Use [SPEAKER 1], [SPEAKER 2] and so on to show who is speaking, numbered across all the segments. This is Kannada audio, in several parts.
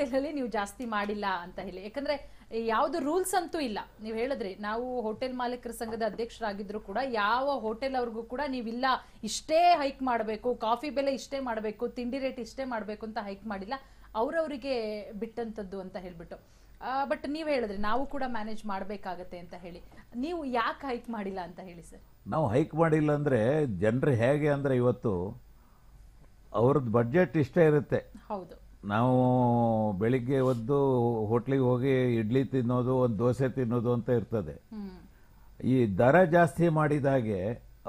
[SPEAKER 1] ಹೋಟೆಲಲ್ಲಿ ನೀವು ಜಾಸ್ತಿ ಮಾಡಿಲ್ಲ ಅಂತ ಹೇಳಿ ಯಾಕಂದ್ರೆ ಯಾವ್ದು ರೂಲ್ಸ್ ಅಂತೂ ಇಲ್ಲ ನೀವು ಹೇಳಿದ್ರಿ ನಾವು ಹೋಟೆಲ್ ಮಾಲೀಕರ ಸಂಘದ ಅಧ್ಯಕ್ಷರಾಗಿದ್ರು ಕೂಡ ಯಾವ ಹೋಟೆಲ್ ಅವ್ರಿಗೂ ಕೂಡ ನೀವಿಲ್ಲ ಇಷ್ಟೇ ಹೈಕ್ ಮಾಡಬೇಕು ಕಾಫಿ ಬೆಲೆ ಇಷ್ಟೇ ಮಾಡಬೇಕು ತಿಂಡಿ ರೇಟ್ ಇಷ್ಟೇ ಮಾಡಬೇಕು ಅಂತ ಹೈಕ್ ಮಾಡಿಲ್ಲ ಅವ್ರವರಿಗೆ ಬಿಟ್ಟಂಥದ್ದು ಅಂತ ಹೇಳ್ಬಿಟ್ಟು ಬಟ್ ನೀವು ಹೇಳಿದ್ರಿ ನಾವು ಕೂಡ ಮ್ಯಾನೇಜ್ ಮಾಡ್ಬೇಕಾಗತ್ತೆ ಅಂತ ಹೇಳಿ ನೀವು ಯಾಕೆ ಹೈಕ್ ಮಾಡಿಲ್ಲ ಅಂತ ಹೇಳಿ ಸರ್
[SPEAKER 2] ನಾವು ಹೈಕ್ ಮಾಡಿಲ್ಲ ಅಂದ್ರೆ ಜನರು ಹೇಗೆ ಅಂದ್ರೆ ಇವತ್ತು ಅವ್ರದ್ದು ಬಡ್ಜೆಟ್ ಇಷ್ಟೇ ಇರುತ್ತೆ ಹೌದು ನಾವು ಬೆಳಿಗ್ಗೆ ಒದ್ದು ಹೋಟ್ಲಿಗೆ ಹೋಗಿ ಇಡ್ಲಿ ತಿನ್ನೋದು ಒಂದು ದೋಸೆ ತಿನ್ನೋದು ಅಂತ ಇರ್ತದೆ ಈ ದರ ಜಾಸ್ತಿ ಮಾಡಿದಾಗೆ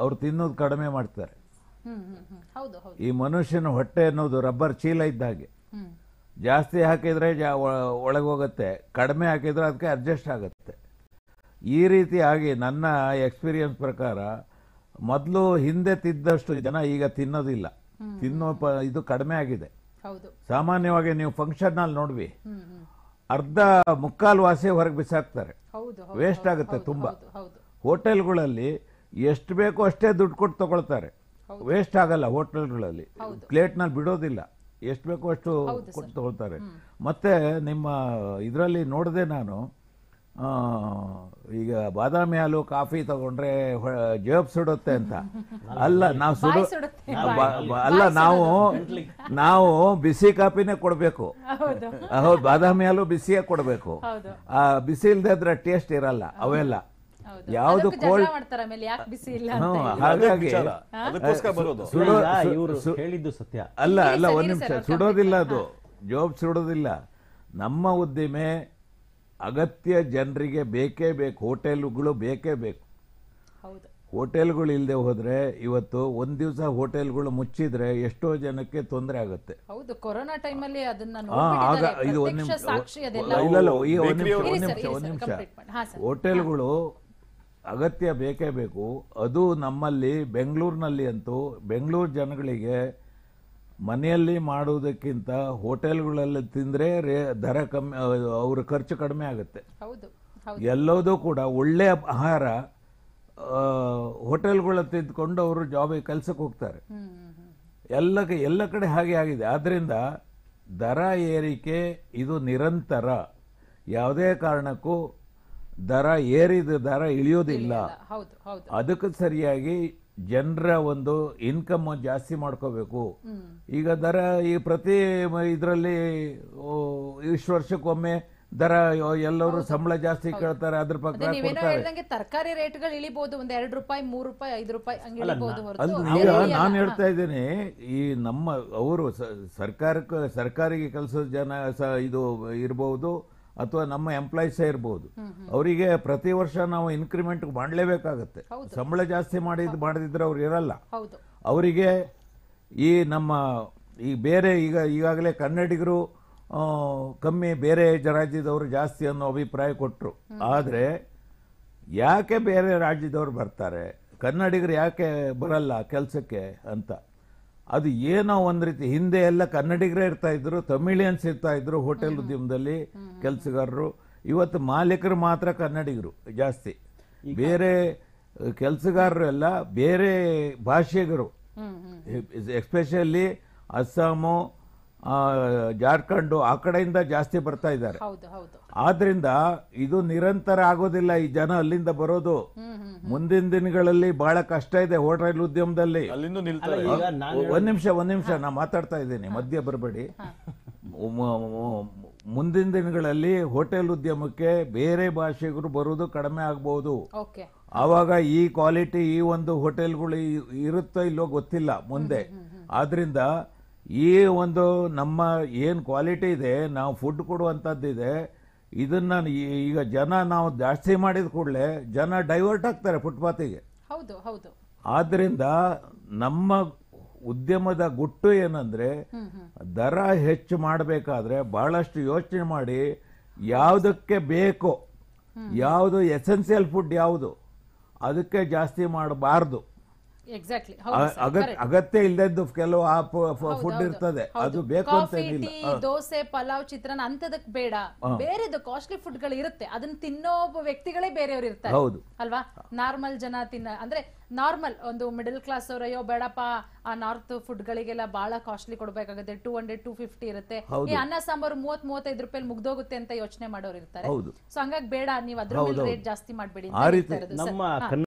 [SPEAKER 2] ಅವ್ರು ತಿನ್ನೋದು ಕಡಿಮೆ ಮಾಡ್ತಾರೆ ಈ ಮನುಷ್ಯನ ಹೊಟ್ಟೆ ಅನ್ನೋದು ರಬ್ಬರ್ ಚೀಲ ಇದ್ದ ಹಾಗೆ ಜಾಸ್ತಿ ಹಾಕಿದರೆ ಜಾ ಹೋಗುತ್ತೆ ಕಡಿಮೆ ಹಾಕಿದರೆ ಅದಕ್ಕೆ ಅಡ್ಜಸ್ಟ್ ಆಗುತ್ತೆ ಈ ರೀತಿ ಆಗಿ ನನ್ನ ಎಕ್ಸ್ಪೀರಿಯನ್ಸ್ ಪ್ರಕಾರ ಮೊದಲು ಹಿಂದೆ ತಿದ್ದಷ್ಟು ಜನ ಈಗ ತಿನ್ನೋದಿಲ್ಲ ತಿನ್ನೋ ಇದು ಕಡಿಮೆ ಆಗಿದೆ ಸಾಮಾನ್ಯವಾಗಿ ನೀವು ಅಲ್ಲಿ ನೋಡ್ವಿ ಅರ್ಧ ಮುಕ್ಕಾಲು ವಾಸಿ ಹೊರಗೆ ಬಿಸಾಕ್ತಾರೆ ವೇಸ್ಟ್ ಆಗುತ್ತೆ ತುಂಬ ಹೋಟೆಲ್ಗಳಲ್ಲಿ ಎಷ್ಟು ಬೇಕೋ ಅಷ್ಟೇ ದುಡ್ಡು ಕೊಟ್ಟು ತಗೊಳ್ತಾರೆ ವೇಸ್ಟ್ ಆಗಲ್ಲ ಹೋಟೆಲ್ಗಳಲ್ಲಿ ಪ್ಲೇಟ್ನಲ್ಲಿ ಬಿಡೋದಿಲ್ಲ ಎಷ್ಟು ಬೇಕೋ ಅಷ್ಟು ಕೊಟ್ಟು ತಗೊಳ್ತಾರೆ ಮತ್ತೆ ನಿಮ್ಮ ಇದರಲ್ಲಿ ನೋಡದೆ ನಾನು ಈಗ ಬಾದಾಮಿ ಹಾಲು ಕಾಫಿ ತಗೊಂಡ್ರೆ ಜೇಬ್ ಸುಡುತ್ತೆ ಅಂತ ಅಲ್ಲ ನಾವು ಸುಡು ಅಲ್ಲ ನಾವು ನಾವು ಬಿಸಿ ಕಾಫಿನೇ ಕೊಡಬೇಕು ಹೌದು ಬಾದಾಮಿ ಹಾಲು ಬಿಸಿಯೇ ಕೊಡಬೇಕು ಆ ಬಿಸಿ ಇಲ್ಲದೆ ಟೇಸ್ಟ್ ಇರಲ್ಲ ಅವೆಲ್ಲ
[SPEAKER 1] ಯಾವ್ದು ಹಾಗಾಗಿ
[SPEAKER 2] ಹೇಳಿದ್ದು ಸತ್ಯ ಅಲ್ಲ ಅಲ್ಲ ಒಂದ್ ನಿಮಿಷ ಸುಡೋದಿಲ್ಲ ಅದು ಜೋಬ್ ಸುಡೋದಿಲ್ಲ ನಮ್ಮ ಉದ್ದಿಮೆ ಅಗತ್ಯ ಜನರಿಗೆ ಬೇಕೇ ಬೇಕು ಹೋಟೆಲ್ಗಳು ಬೇಕೇ ಬೇಕು ಹೋಟೆಲ್ಗಳು ಇಲ್ಲದೆ ಹೋದರೆ ಇವತ್ತು ಒಂದು ದಿವಸ ಹೋಟೆಲ್ಗಳು ಮುಚ್ಚಿದ್ರೆ ಎಷ್ಟೋ ಜನಕ್ಕೆ ತೊಂದರೆ ಆಗುತ್ತೆ
[SPEAKER 1] ಹೌದು ಕೊರೋನಾ ಟೈಮಲ್ಲಿ ಅದನ್ನ ಇದು ಒಂದು ಈ ಒಂದು ನಿಮಿಷ ಒಂದು ನಿಮಿಷ ಒಂದು ನಿಮಿಷ ಹೋಟೆಲ್ಗಳು
[SPEAKER 2] ಅಗತ್ಯ ಬೇಕೇ ಬೇಕು ಅದು ನಮ್ಮಲ್ಲಿ ಬೆಂಗಳೂರಿನಲ್ಲಿ ಅಂತೂ ಬೆಂಗಳೂರು ಜನಗಳಿಗೆ ಮನೆಯಲ್ಲಿ ಮಾಡುವುದಕ್ಕಿಂತ ಹೋಟೆಲ್ಗಳಲ್ಲಿ ತಿಂದರೆ ರೇ ದರ ಕಮ್ಮಿ ಅವ್ರ ಖರ್ಚು ಕಡಿಮೆ ಆಗುತ್ತೆ ಎಲ್ಲದೂ ಕೂಡ ಒಳ್ಳೆ ಆಹಾರ ಹೋಟೆಲ್ಗಳಲ್ಲಿ ತಿಂದ್ಕೊಂಡು ಅವರು ಜಾಬಿಗೆ ಕೆಲಸಕ್ಕೆ ಹೋಗ್ತಾರೆ ಎಲ್ಲ ಎಲ್ಲ ಕಡೆ ಹಾಗೆ ಆಗಿದೆ ಆದ್ದರಿಂದ ದರ ಏರಿಕೆ ಇದು ನಿರಂತರ ಯಾವುದೇ ಕಾರಣಕ್ಕೂ ದರ ಏರಿದ ದರ ಇಳಿಯೋದಿಲ್ಲ ಅದಕ್ಕೆ ಸರಿಯಾಗಿ ಜನರ ಒಂದು ಇನ್ಕಮ್ ಜಾಸ್ತಿ ಮಾಡ್ಕೋಬೇಕು ಈಗ ದರ ಈ ಪ್ರತಿ ಇದರಲ್ಲಿ ಇಷ್ಟು ವರ್ಷಕ್ಕೊಮ್ಮೆ ದರ ಎಲ್ಲರೂ ಸಂಬಳ ಜಾಸ್ತಿ ಕೇಳ್ತಾರೆ ಅದ್ರ ಪಕ್ಕ ಕೊಡ್ತಾರೆ
[SPEAKER 1] ತರಕಾರಿ ರೇಟ್ಗಳು ಇಳಿಬಹುದು ಒಂದ್ ಎರಡು ರೂಪಾಯಿ ಮೂರು ರೂಪಾಯಿ ಐದು ರೂಪಾಯಿ ಈಗ ನಾನು ಹೇಳ್ತಾ
[SPEAKER 2] ಇದ್ದೀನಿ ಈ ನಮ್ಮ ಅವರು ಸರ್ಕಾರಕ್ಕೆ ಸರ್ಕಾರಿಗೆ ಕೆಲಸದ ಜನ ಇದು ಇರಬಹುದು ಅಥವಾ ನಮ್ಮ ಎಂಪ್ಲಾಯೀಸೇ ಇರ್ಬೋದು ಅವರಿಗೆ ಪ್ರತಿ ವರ್ಷ ನಾವು ಇನ್ಕ್ರಿಮೆಂಟ್ ಮಾಡಲೇಬೇಕಾಗತ್ತೆ ಸಂಬಳ ಜಾಸ್ತಿ ಮಾಡಿದ್ ಮಾಡಿದ್ರೆ ಅವ್ರು ಇರಲ್ಲ ಅವರಿಗೆ ಈ ನಮ್ಮ ಈ ಬೇರೆ ಈಗ ಈಗಾಗಲೇ ಕನ್ನಡಿಗರು ಕಮ್ಮಿ ಬೇರೆ ರಾಜ್ಯದವರು ಜಾಸ್ತಿ ಅನ್ನೋ ಅಭಿಪ್ರಾಯ ಕೊಟ್ಟರು ಆದರೆ ಯಾಕೆ ಬೇರೆ ರಾಜ್ಯದವ್ರು ಬರ್ತಾರೆ ಕನ್ನಡಿಗರು ಯಾಕೆ ಬರಲ್ಲ ಕೆಲಸಕ್ಕೆ ಅಂತ ಅದು ಏನೋ ಒಂದು ರೀತಿ ಹಿಂದೆ ಎಲ್ಲ ಕನ್ನಡಿಗರೇ ಇರ್ತಾ ಇದ್ರು ತಮಿಳಿಯನ್ಸ್ ಇರ್ತಾ ಇದ್ರು ಹೋಟೆಲ್ ಉದ್ಯಮದಲ್ಲಿ ಕೆಲಸಗಾರರು ಇವತ್ತು ಮಾಲೀಕರು ಮಾತ್ರ ಕನ್ನಡಿಗರು ಜಾಸ್ತಿ ಬೇರೆ ಕೆಲಸಗಾರರು ಎಲ್ಲ ಬೇರೆ ಭಾಷೆಗರು ಎಸ್ಪೆಷಲಿ ಅಸ್ಸಾಮು ಜಾರ್ಖಂಡು ಆ ಕಡೆಯಿಂದ ಜಾಸ್ತಿ ಬರ್ತಾ ಇದ್ದಾರೆ ಆದ್ರಿಂದ ಇದು ನಿರಂತರ ಆಗೋದಿಲ್ಲ ಈ ಜನ ಅಲ್ಲಿಂದ ಬರೋದು ಮುಂದಿನ ದಿನಗಳಲ್ಲಿ ಬಹಳ ಕಷ್ಟ ಇದೆ ಹೋಟೆಲ್ ಉದ್ಯಮದಲ್ಲಿ ಒಂದ್ ನಿಮಿಷ ಒಂದ್ ನಿಮಿಷ ನಾ ಮಾತಾಡ್ತಾ ಇದ್ದೀನಿ ಮಧ್ಯ ಬರಬೇಡಿ ಮುಂದಿನ ದಿನಗಳಲ್ಲಿ ಹೋಟೆಲ್ ಉದ್ಯಮಕ್ಕೆ ಬೇರೆ ಭಾಷೆಗರು ಬರುವುದು ಕಡಿಮೆ ಆಗಬಹುದು ಆವಾಗ ಈ ಕ್ವಾಲಿಟಿ ಈ ಒಂದು ಹೋಟೆಲ್ಗಳು ಇರುತ್ತೋ ಇಲ್ಲೋ ಗೊತ್ತಿಲ್ಲ ಮುಂದೆ ಆದ್ರಿಂದ ಈ ಒಂದು ನಮ್ಮ ಏನು ಕ್ವಾಲಿಟಿ ಇದೆ ನಾವು ಫುಡ್ ಕೊಡುವಂಥದ್ದಿದೆ ಇದನ್ನು ಈಗ ಜನ ನಾವು ಜಾಸ್ತಿ ಮಾಡಿದ ಕೂಡಲೇ ಜನ ಡೈವರ್ಟ್ ಆಗ್ತಾರೆ ಫುಟ್ಪಾತಿಗೆ ಹೌದು ಹೌದು ಆದ್ದರಿಂದ ನಮ್ಮ ಉದ್ಯಮದ ಗುಟ್ಟು ಏನಂದರೆ ದರ ಹೆಚ್ಚು ಮಾಡಬೇಕಾದ್ರೆ ಬಹಳಷ್ಟು ಯೋಚನೆ ಮಾಡಿ ಯಾವುದಕ್ಕೆ ಬೇಕೋ ಯಾವುದು ಎಸೆನ್ಸಿಯಲ್ ಫುಡ್ ಯಾವುದು ಅದಕ್ಕೆ ಜಾಸ್ತಿ ಮಾಡಬಾರ್ದು ಎಕ್ಸಾಕ್ಟ್ಲಿ ಅಗತ್ಯ ಇಲ್ಲದ್ದು ಕೆಲವು ಆ ಫುಡ್ ಇರ್ತದೆ ಅದು ಬೇಕು ಅಂತ ಏನಿಲ್ಲ
[SPEAKER 1] ದೋಸೆ ಪಲಾವ್ ಚಿತ್ರನ ಅಂತದಕ್ ಬೇಡ ಬೇರೆದು ಕಾಸ್ಟ್ಲಿ ಫುಡ್ ಗಳು ಇರುತ್ತೆ ಅದನ್ನ ತಿನ್ನೋ ವ್ಯಕ್ತಿಗಳೇ ಬೇರೆಯವ್ರು ಇರ್ತಾರೆ ಹೌದು ಅಲ್ವಾ ನಾರ್ಮಲ್ ಜನ ತಿನ್ನ ಅಂದ್ರೆ ನಾರ್ಮಲ್ ಒಂದು ಮಿಡಲ್ ಕ್ಲಾಸ್ ಅವ್ರ ಅಯ್ಯೋ ಬೇಡಪ್ಪ ಆ ನಾರ್ತ್ ಫುಡ್ ಗಳಿಗೆಲ್ಲ ಬಹಳ ಕಾಸ್ಟ್ಲಿ ಕೊಡ್ಬೇಕಾಗುತ್ತೆ ಟೂ ಹಂಡ್ರೆಡ್ ಟೂ ಫಿಫ್ಟಿ ಇರುತ್ತೆ ಈ ಅನ್ನ ಸಾಂಬಾರು ಮೂವತ್ ಮೂವತ್ತೈದು ರೂಪಾಯಿ ಮುಗ್ದೋಗುತ್ತೆ ಅಂತ ಯೋಚನೆ ಮಾಡೋರು ಇರ್ತಾರೆ ಸೊ ಹಂಗಾಗಿ ಬೇಡ ನೀವು ಅದ್ರ ಮೇಲೆ ರೇಟ್ ಜಾಸ್ತಿ ಮಾಡ್ಬೇಡಿ